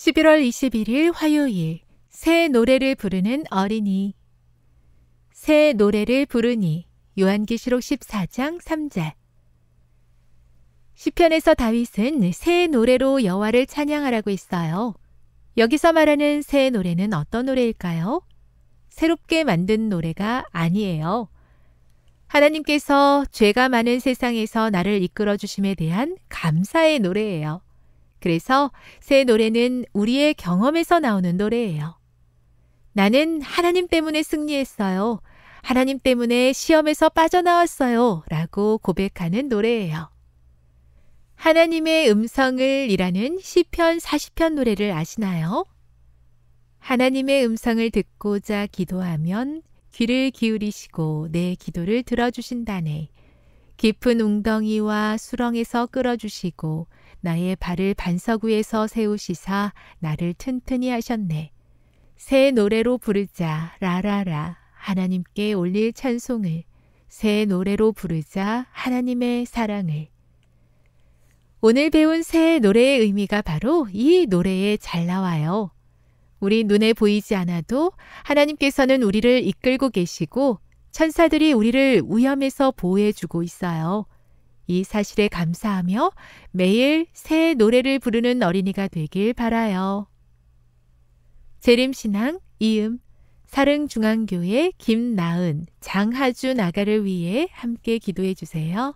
11월 21일 화요일 새 노래를 부르는 어린이 새 노래를 부르니 요한계시록 14장 3절 시편에서 다윗은 새 노래로 여호와를 찬양하라고 했어요. 여기서 말하는 새 노래는 어떤 노래일까요? 새롭게 만든 노래가 아니에요. 하나님께서 죄가 많은 세상에서 나를 이끌어 주심에 대한 감사의 노래예요. 그래서 새 노래는 우리의 경험에서 나오는 노래예요. 나는 하나님 때문에 승리했어요. 하나님 때문에 시험에서 빠져나왔어요. 라고 고백하는 노래예요. 하나님의 음성을이라는 시편 40편 노래를 아시나요? 하나님의 음성을 듣고자 기도하면 귀를 기울이시고 내 기도를 들어주신다네. 깊은 웅덩이와 수렁에서 끌어주시고 나의 발을 반석 위에서 세우시사 나를 튼튼히 하셨네. 새 노래로 부르자 라라라 하나님께 올릴 찬송을 새 노래로 부르자 하나님의 사랑을 오늘 배운 새 노래의 의미가 바로 이 노래에 잘 나와요. 우리 눈에 보이지 않아도 하나님께서는 우리를 이끌고 계시고 천사들이 우리를 위험에서 보호해주고 있어요. 이 사실에 감사하며 매일 새 노래를 부르는 어린이가 되길 바라요. 재림신앙 이음 사릉중앙교회 김나은, 장하주 나가를 위해 함께 기도해 주세요.